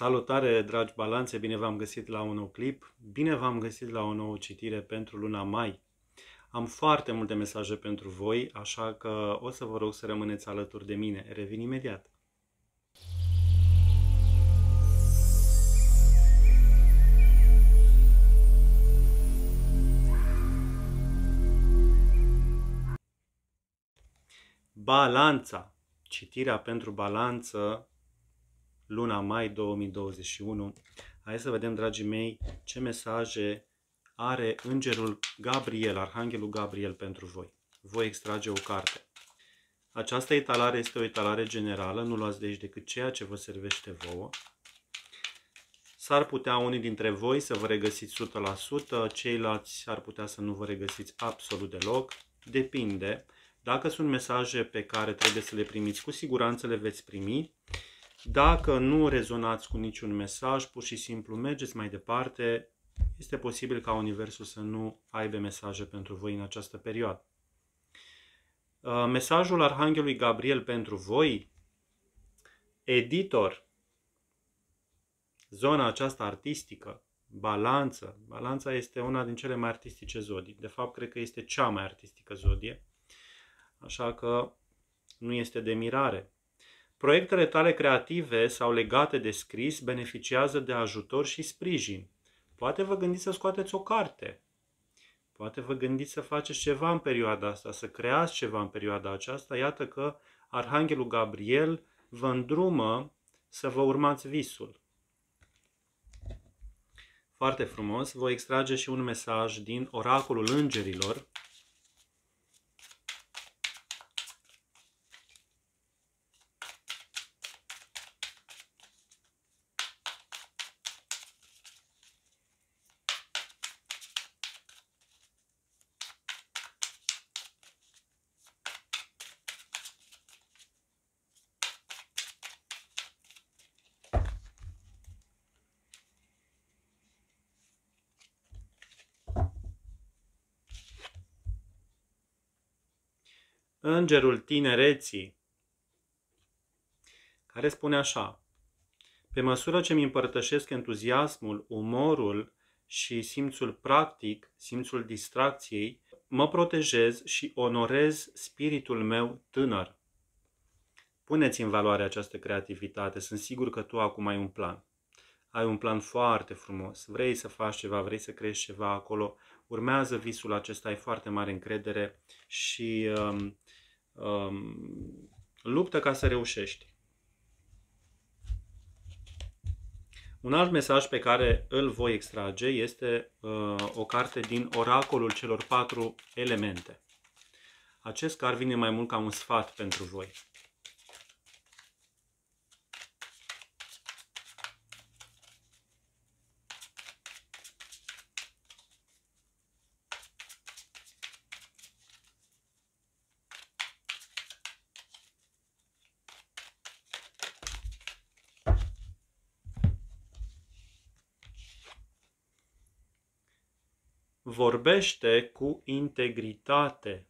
Salutare, dragi balanțe! Bine v-am găsit la un nou clip, bine v-am găsit la o nouă citire pentru luna mai. Am foarte multe mesaje pentru voi, așa că o să vă rog să rămâneți alături de mine. Revin imediat! Balanța. Citirea pentru balanță luna mai 2021. Hai să vedem, dragii mei, ce mesaje are Îngerul Gabriel, Arhanghelul Gabriel pentru voi. Voi extrage o carte. Această etalare este o etalare generală, nu luați de aici decât ceea ce vă servește vouă. S-ar putea unii dintre voi să vă regăsiți 100%, ceilalți ar putea să nu vă regăsiți absolut deloc. Depinde. Dacă sunt mesaje pe care trebuie să le primiți, cu siguranță le veți primi. Dacă nu rezonați cu niciun mesaj, pur și simplu mergeți mai departe. Este posibil ca Universul să nu aibă mesaje pentru voi în această perioadă. Uh, mesajul Arhanghelului Gabriel pentru voi, editor, zona aceasta artistică, balanță. Balanța este una din cele mai artistice zodii. De fapt, cred că este cea mai artistică zodie. Așa că nu este de mirare Proiectele tale creative sau legate de scris beneficiază de ajutor și sprijin. Poate vă gândiți să scoateți o carte. Poate vă gândiți să faceți ceva în perioada asta, să creați ceva în perioada aceasta. Iată că Arhanghelul Gabriel vă îndrumă să vă urmați visul. Foarte frumos, voi extrage și un mesaj din Oracolul Îngerilor, îngerul tinereții, care spune așa, pe măsură ce îmi împărtășesc entuziasmul, umorul și simțul practic, simțul distracției, mă protejez și onorez spiritul meu tânăr. Puneți în valoare această creativitate, sunt sigur că tu acum ai un plan. Ai un plan foarte frumos, vrei să faci ceva, vrei să crești ceva acolo, urmează visul acesta, ai foarte mare încredere și um, um, luptă ca să reușești. Un alt mesaj pe care îl voi extrage este uh, o carte din Oracolul celor patru elemente. Acest car vine mai mult ca un sfat pentru voi. vorbește cu integritate.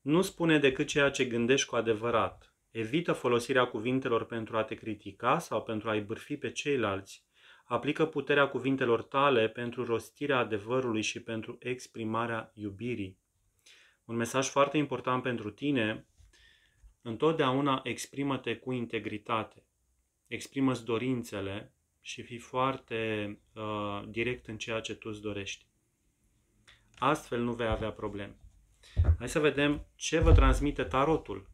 Nu spune decât ceea ce gândești cu adevărat. Evită folosirea cuvintelor pentru a te critica sau pentru a-i bârfi pe ceilalți. Aplică puterea cuvintelor tale pentru rostirea adevărului și pentru exprimarea iubirii. Un mesaj foarte important pentru tine, întotdeauna exprimă-te cu integritate. Exprimă-ți dorințele, și fii foarte uh, direct în ceea ce tu îți dorești. Astfel nu vei avea probleme. Hai să vedem ce vă transmite tarotul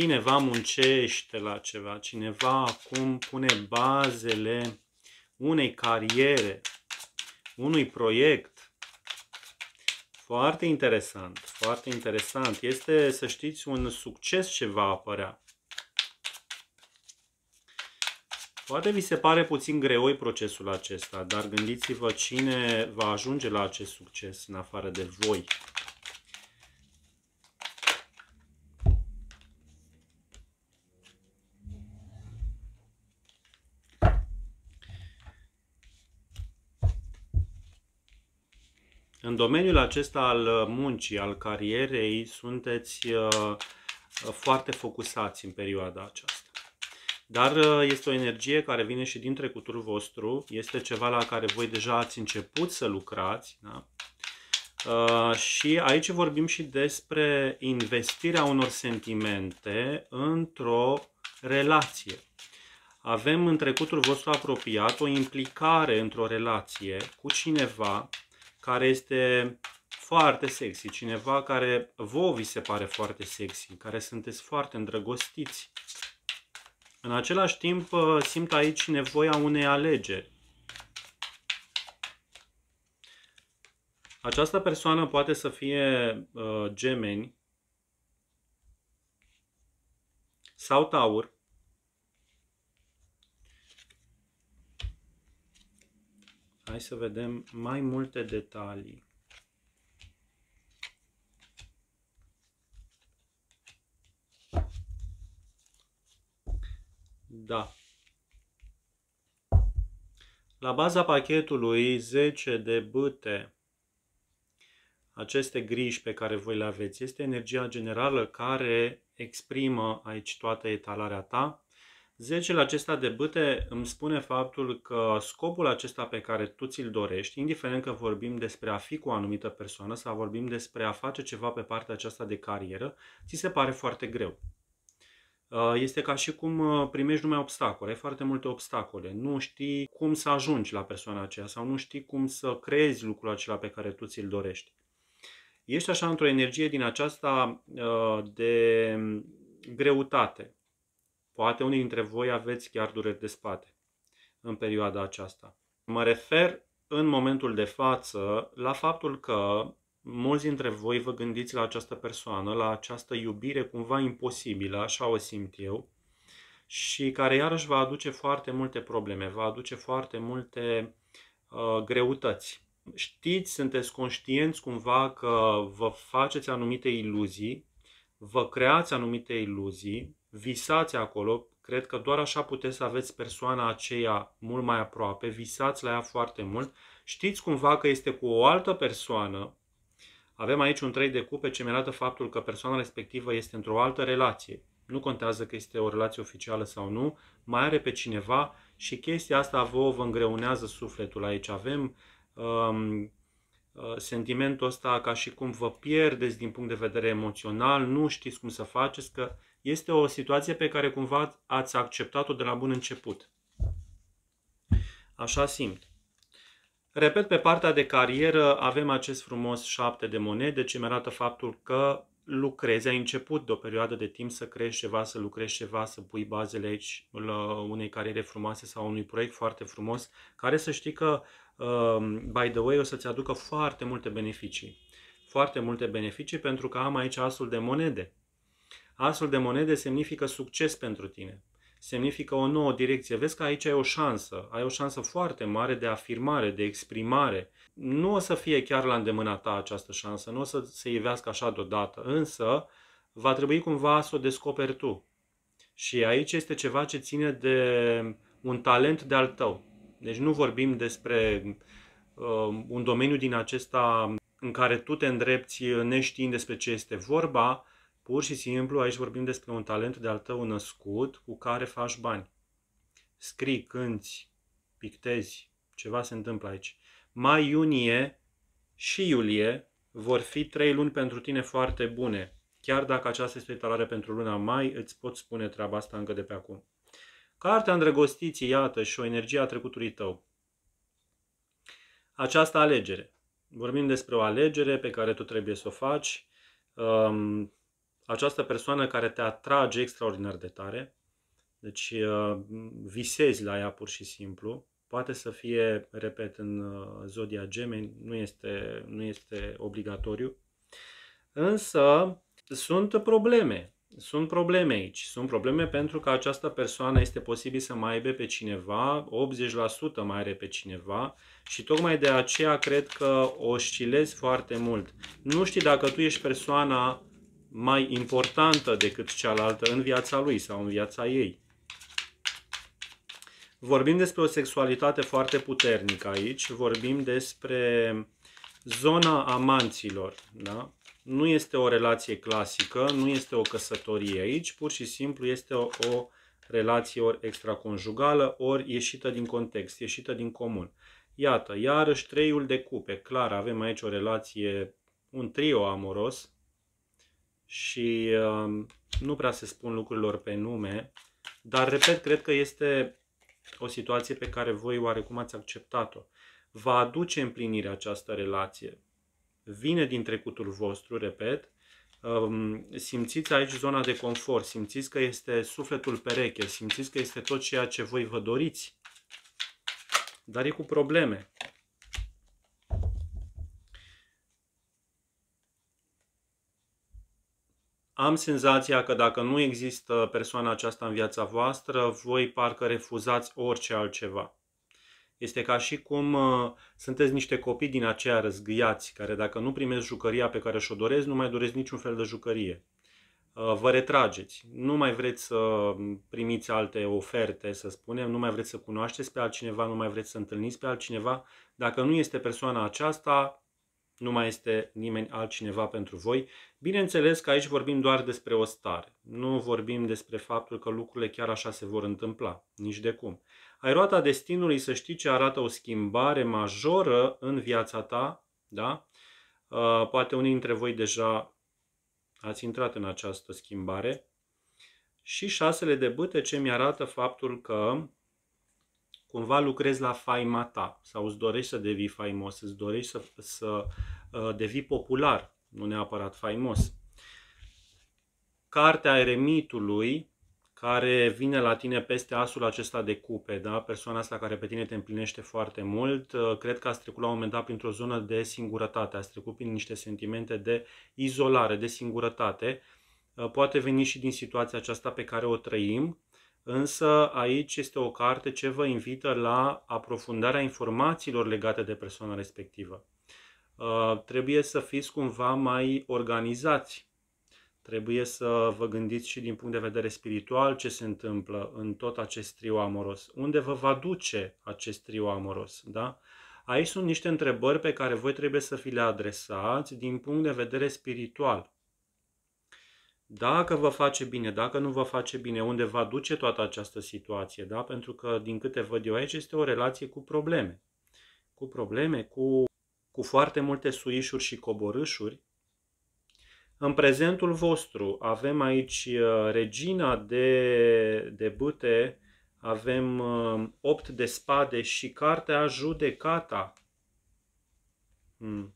Cineva muncește la ceva, cineva acum pune bazele unei cariere, unui proiect. Foarte interesant, foarte interesant. Este, să știți, un succes ce va apărea. Poate vi se pare puțin greoi procesul acesta, dar gândiți-vă cine va ajunge la acest succes în afară de voi. În domeniul acesta al uh, muncii, al carierei, sunteți uh, uh, foarte focusați în perioada aceasta. Dar este o energie care vine și din trecutul vostru, este ceva la care voi deja ați început să lucrați. Da? Și aici vorbim și despre investirea unor sentimente într-o relație. Avem în trecutul vostru apropiat o implicare într-o relație cu cineva care este foarte sexy, cineva care vouă vi se pare foarte sexy, care sunteți foarte îndrăgostiți. În același timp uh, simt aici nevoia unei alegeri. Această persoană poate să fie uh, gemeni sau taur, Hai să vedem mai multe detalii. Da. La baza pachetului 10 de băte aceste griji pe care voi le aveți, este energia generală care exprimă aici toată etalarea ta, Zecele acesta de bâte îmi spune faptul că scopul acesta pe care tu ți-l dorești, indiferent că vorbim despre a fi cu o anumită persoană sau vorbim despre a face ceva pe partea aceasta de carieră, ți se pare foarte greu. Uh, este ca și cum uh, primești numai obstacole, ai foarte multe obstacole. Nu știi cum să ajungi la persoana aceea sau nu știi cum să creezi lucrul acela pe care tu ți-l dorești. Ești așa într-o energie din aceasta uh, de mm, greutate, Poate unii dintre voi aveți chiar dureri de spate în perioada aceasta. Mă refer în momentul de față la faptul că mulți dintre voi vă gândiți la această persoană, la această iubire cumva imposibilă, așa o simt eu, și care iarăși va aduce foarte multe probleme, va aduce foarte multe uh, greutăți. Știți, sunteți conștienți cumva că vă faceți anumite iluzii, vă creați anumite iluzii, visați acolo, cred că doar așa puteți să aveți persoana aceea mult mai aproape, visați la ea foarte mult, știți cumva că este cu o altă persoană, avem aici un trei de cupe ce mi arată faptul că persoana respectivă este într-o altă relație. Nu contează că este o relație oficială sau nu, mai are pe cineva și chestia asta vă, vă îngreunează sufletul aici. Avem um, uh, sentimentul ăsta ca și cum vă pierdeți din punct de vedere emoțional, nu știți cum să faceți, că este o situație pe care cumva ați acceptat-o de la bun început. Așa simt. Repet, pe partea de carieră avem acest frumos șapte de monede ce mi arată faptul că lucrezi, ai început de o perioadă de timp să crești ceva, să lucrezi ceva, să pui bazele aici la unei cariere frumoase sau unui proiect foarte frumos, care să știi că, uh, by the way, o să-ți aducă foarte multe beneficii. Foarte multe beneficii pentru că am aici asul de monede. Astfel de monede semnifică succes pentru tine. Semnifică o nouă direcție. Vezi că aici ai o șansă, ai o șansă foarte mare de afirmare, de exprimare. Nu o să fie chiar la îndemâna ta această șansă, nu o să se ivească așa deodată, însă va trebui cumva să o descoperi tu. Și aici este ceva ce ține de un talent de al tău. Deci nu vorbim despre uh, un domeniu din acesta în care tu te îndrepți neștiind despre ce este vorba, Pur și simplu aici vorbim despre un talent de-al tău născut cu care faci bani. Scrii, cânti, pictezi, ceva se întâmplă aici. Mai, iunie și iulie vor fi trei luni pentru tine foarte bune. Chiar dacă aceasta este talare pentru luna mai, îți pot spune treaba asta încă de pe acum. Cartea îndrăgostiții, iată, și o energie a trecutului tău. Această alegere. Vorbim despre o alegere pe care tu trebuie să o faci. Um, această persoană care te atrage extraordinar de tare, deci uh, visezi la ea pur și simplu, poate să fie, repet, în uh, zodia gemeni, nu este, nu este obligatoriu, însă sunt probleme, sunt probleme aici. Sunt probleme pentru că această persoană este posibil să mai aibă pe cineva, 80% mai are pe cineva și tocmai de aceea cred că oscilezi foarte mult. Nu știi dacă tu ești persoana mai importantă decât cealaltă în viața lui sau în viața ei. Vorbim despre o sexualitate foarte puternică aici, vorbim despre zona amanților, da? Nu este o relație clasică, nu este o căsătorie aici, pur și simplu este o, o relație ori extraconjugală, ori ieșită din context, ieșită din comun. Iată, iarăși treiul de cupe, clar, avem aici o relație, un trio amoros, și um, nu prea se spun lucrurilor pe nume, dar, repet, cred că este o situație pe care voi oarecum ați acceptat-o. Va aduce împlinirea această relație. Vine din trecutul vostru, repet, um, simțiți aici zona de confort, simțiți că este sufletul pereche, simțiți că este tot ceea ce voi vă doriți, dar e cu probleme. Am senzația că dacă nu există persoana aceasta în viața voastră, voi parcă refuzați orice altceva. Este ca și cum uh, sunteți niște copii din aceea răzgâiați, care dacă nu primesc jucăria pe care și-o doresc, nu mai doresc niciun fel de jucărie. Uh, vă retrageți, nu mai vreți să primiți alte oferte, să spunem, nu mai vreți să cunoașteți pe altcineva, nu mai vreți să întâlniți pe altcineva. Dacă nu este persoana aceasta, nu mai este nimeni altcineva pentru voi. Bineînțeles că aici vorbim doar despre o stare. Nu vorbim despre faptul că lucrurile chiar așa se vor întâmpla, nici de cum. Ai roata destinului să știi ce arată o schimbare majoră în viața ta, da? Uh, poate unii dintre voi deja ați intrat în această schimbare. Și șasele de bâte ce mi arată faptul că cumva lucrezi la faima ta sau îți dorești să devii faimos, îți dorești să, să uh, devii popular, nu neapărat faimos. Cartea Eremitului, care vine la tine peste asul acesta de cupe, da? persoana asta care pe tine te împlinește foarte mult, uh, cred că a trecut la un moment dat printr-o zonă de singurătate, a trecut prin niște sentimente de izolare, de singurătate, uh, poate veni și din situația aceasta pe care o trăim, Însă aici este o carte ce vă invită la aprofundarea informațiilor legate de persoana respectivă. Uh, trebuie să fiți cumva mai organizați. Trebuie să vă gândiți și din punct de vedere spiritual ce se întâmplă în tot acest trio amoros. Unde vă va duce acest trio amoros, da? Aici sunt niște întrebări pe care voi trebuie să fi le adresați din punct de vedere spiritual dacă vă face bine, dacă nu vă face bine, unde va duce toată această situație, da? Pentru că, din câte văd eu aici, este o relație cu probleme. Cu probleme, cu, cu foarte multe suișuri și coborâșuri. În prezentul vostru avem aici uh, regina de, de bâte, avem 8 uh, de spade și cartea judecata. Hmm.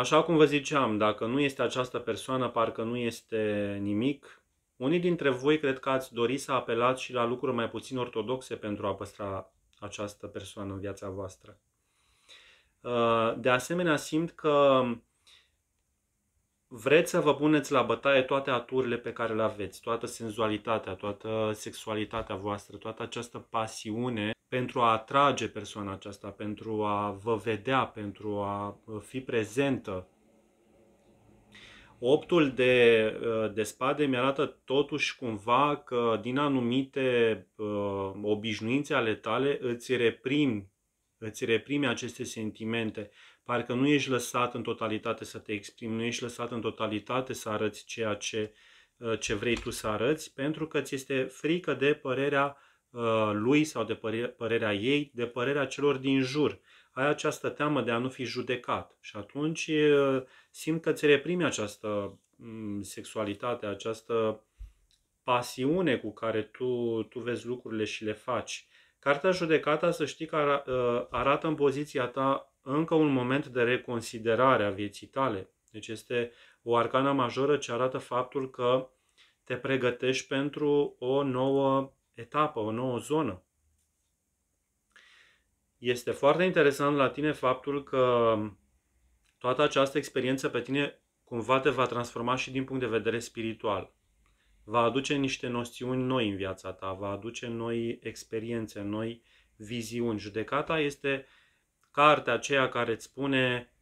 Așa cum vă ziceam, dacă nu este această persoană, parcă nu este nimic. Unii dintre voi cred că ați dori să apelați și la lucruri mai puțin ortodoxe pentru a păstra această persoană în viața voastră. Uh, de asemenea, simt că vreți să vă puneți la bătaie toate aturile pe care le aveți, toată senzualitatea, toată sexualitatea voastră, toată această pasiune pentru a atrage persoana aceasta, pentru a vă vedea, pentru a uh, fi prezentă. Optul de, uh, de spade mi-arată totuși cumva că din anumite uh, obișnuințe ale tale îți reprimi, îți reprimi aceste sentimente parcă nu ești lăsat în totalitate să te exprimi, nu ești lăsat în totalitate să arăți ceea ce, uh, ce vrei tu să arăți, pentru că ți este frică de părerea uh, lui sau de părerea ei, de părerea celor din jur. Ai această teamă de a nu fi judecat și atunci uh, simt că ți reprimi această mm, sexualitate, această pasiune cu care tu, tu vezi lucrurile și le faci. Cartea Judecata, să știi că arată în poziția ta încă un moment de reconsiderare a vieții tale. Deci este o arcana majoră ce arată faptul că te pregătești pentru o nouă etapă, o nouă zonă. Este foarte interesant la tine faptul că toată această experiență pe tine cumva te va transforma și din punct de vedere spiritual. Va aduce niște noțiuni noi în viața ta, va aduce noi experiențe, noi viziuni. Judecata este cartea aceea care îți spune,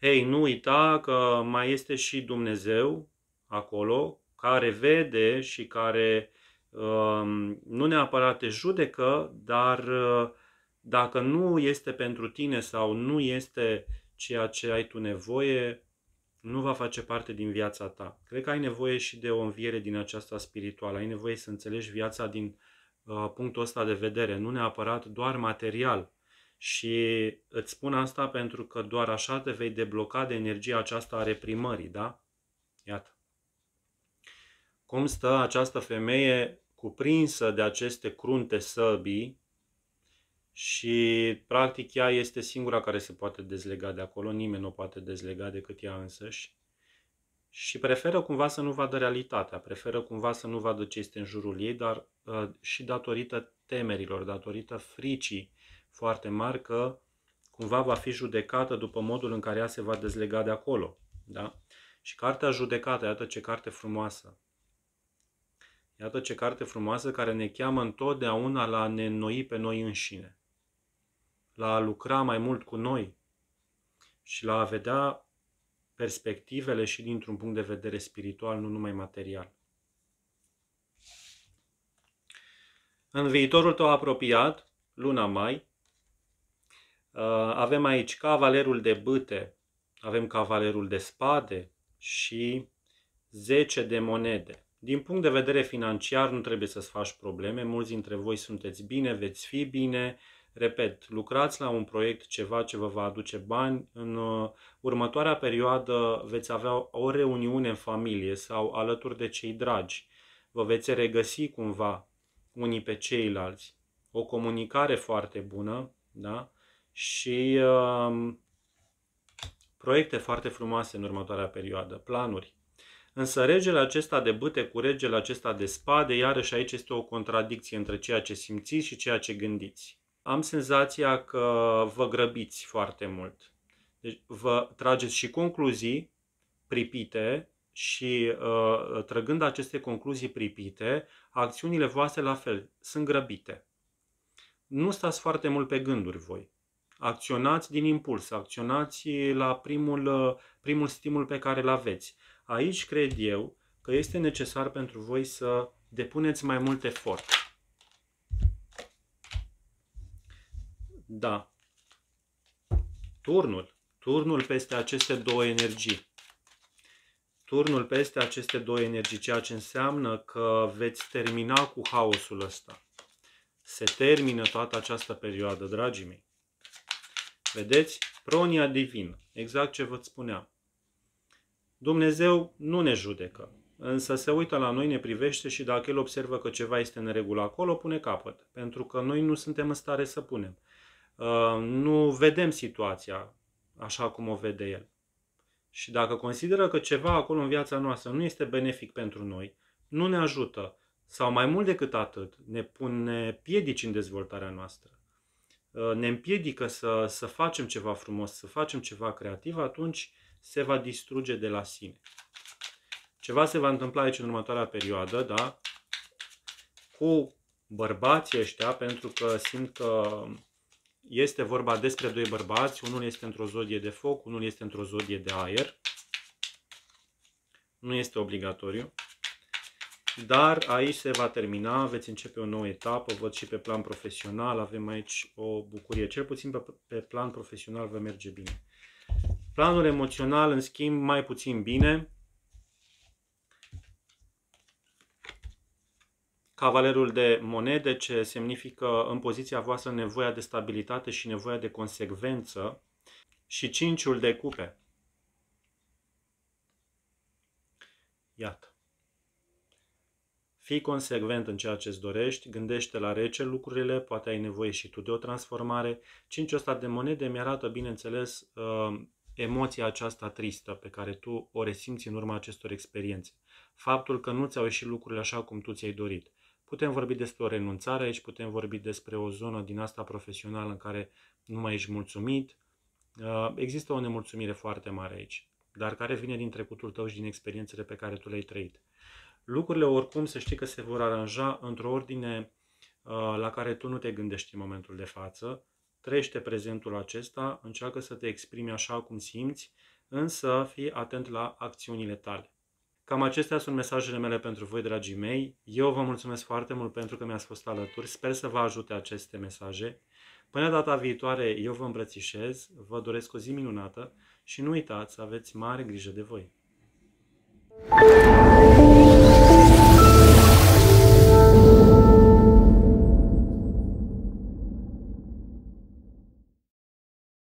hei, nu uita că mai este și Dumnezeu acolo, care vede și care um, nu neapărat te judecă, dar uh, dacă nu este pentru tine sau nu este ceea ce ai tu nevoie, nu va face parte din viața ta. Cred că ai nevoie și de o înviere din aceasta spirituală. Ai nevoie să înțelegi viața din uh, punctul ăsta de vedere, nu neapărat doar material. Și îți spun asta pentru că doar așa te vei debloca de energia aceasta a reprimării, da? Iată. Cum stă această femeie cuprinsă de aceste crunte săbii și practic ea este singura care se poate dezlega de acolo, nimeni nu o poate dezlega decât ea însăși și preferă cumva să nu vadă realitatea, preferă cumva să nu vadă ce este în jurul ei, dar uh, și datorită temerilor, datorită fricii foarte mari că cumva va fi judecată după modul în care ea se va dezlega de acolo. Da? Și cartea judecată, iată ce carte frumoasă. Iată ce carte frumoasă care ne cheamă întotdeauna la a ne înnoi pe noi înșine, la a lucra mai mult cu noi și la a vedea perspectivele și dintr-un punct de vedere spiritual, nu numai material. În viitorul tău apropiat, luna mai, Uh, avem aici cavalerul de băte avem cavalerul de spade și 10 de monede. Din punct de vedere financiar nu trebuie să-ți faci probleme, mulți dintre voi sunteți bine, veți fi bine, repet, lucrați la un proiect, ceva ce vă va aduce bani, în uh, următoarea perioadă veți avea o reuniune în familie sau alături de cei dragi, vă veți regăsi cumva unii pe ceilalți, o comunicare foarte bună, da? și um, proiecte foarte frumoase în următoarea perioadă, planuri. Însă regele acesta de bâte cu regele acesta de spade, iarăși aici este o contradicție între ceea ce simțiți și ceea ce gândiți. Am senzația că vă grăbiți foarte mult. Deci vă trageți și concluzii pripite și uh, trăgând aceste concluzii pripite, acțiunile voastre la fel sunt grăbite. Nu stați foarte mult pe gânduri voi acționați din impuls, acționați la primul, primul stimul pe care îl aveți. Aici cred eu că este necesar pentru voi să depuneți mai mult efort. Da. Turnul. Turnul peste aceste două energii. Turnul peste aceste două energii, ceea ce înseamnă că veți termina cu haosul ăsta. Se termină toată această perioadă, dragii mei. Vedeți? Pronia divină. Exact ce vă spuneam. Dumnezeu nu ne judecă, însă se uită la noi, ne privește și dacă El observă că ceva este în regulă acolo, pune capăt, pentru că noi nu suntem în stare să punem. Uh, nu vedem situația așa cum o vede El. Și dacă consideră că ceva acolo în viața noastră nu este benefic pentru noi, nu ne ajută, sau mai mult decât atât, ne pune piedici în dezvoltarea noastră. Uh, ne împiedică să, să facem ceva frumos, să facem ceva creativ, atunci se va distruge de la sine. Ceva se va întâmpla aici în următoarea perioadă, da? Cu bărbații ăștia, pentru că simt că este vorba despre doi bărbați, unul este într-o zodie de foc, unul este într-o zodie de aer. Nu este obligatoriu. Dar aici se va termina, veți începe o nouă etapă, văd și pe plan profesional, avem aici o bucurie. Cel puțin pe, pe plan profesional vă merge bine. Planul emoțional, în schimb, mai puțin bine. Cavalerul de monede, ce semnifică în poziția voastră nevoia de stabilitate și nevoia de consecvență. Și cinciul de cupe. Iată. Fii consecvent în ceea ce îți dorești, gândește la rece lucrurile, poate ai nevoie și tu de o transformare. Cinciul ăsta de monede mi-arată, bineînțeles, uh, emoția aceasta tristă pe care tu o resimți în urma acestor experiențe. Faptul că nu ți-au ieșit lucrurile așa cum tu ți-ai dorit. Putem vorbi despre o renunțare aici, putem vorbi despre o zonă din asta profesională în care nu mai ești mulțumit. Uh, există o nemulțumire foarte mare aici, dar care vine din trecutul tău și din experiențele pe care tu le-ai trăit lucrurile oricum să știi că se vor aranja într-o ordine uh, la care tu nu te gândești în momentul de față. Trește prezentul acesta, încearcă să te exprimi așa cum simți, însă fii atent la acțiunile tale. Cam acestea sunt mesajele mele pentru voi, dragii mei. Eu vă mulțumesc foarte mult pentru că mi-ați fost alături. Sper să vă ajute aceste mesaje. Până data viitoare, eu vă îmbrățișez, vă doresc o zi minunată și nu uitați să aveți mare grijă de voi. thank you